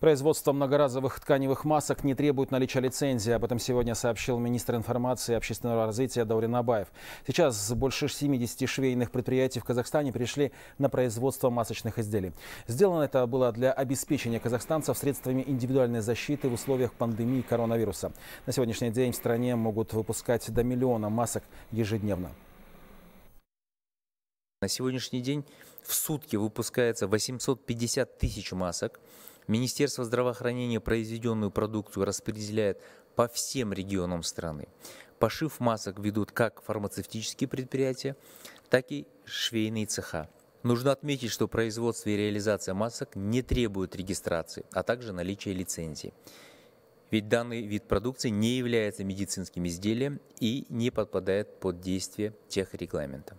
Производство многоразовых тканевых масок не требует наличия лицензии. Об этом сегодня сообщил министр информации и общественного развития Даурин Абаев. Сейчас больше 70 швейных предприятий в Казахстане пришли на производство масочных изделий. Сделано это было для обеспечения казахстанцев средствами индивидуальной защиты в условиях пандемии коронавируса. На сегодняшний день в стране могут выпускать до миллиона масок ежедневно. На сегодняшний день в сутки выпускается 850 тысяч масок. Министерство здравоохранения произведенную продукцию распределяет по всем регионам страны. Пошив масок ведут как фармацевтические предприятия, так и швейные цеха. Нужно отметить, что производство и реализация масок не требуют регистрации, а также наличия лицензии. Ведь данный вид продукции не является медицинским изделием и не подпадает под действие тех регламентов.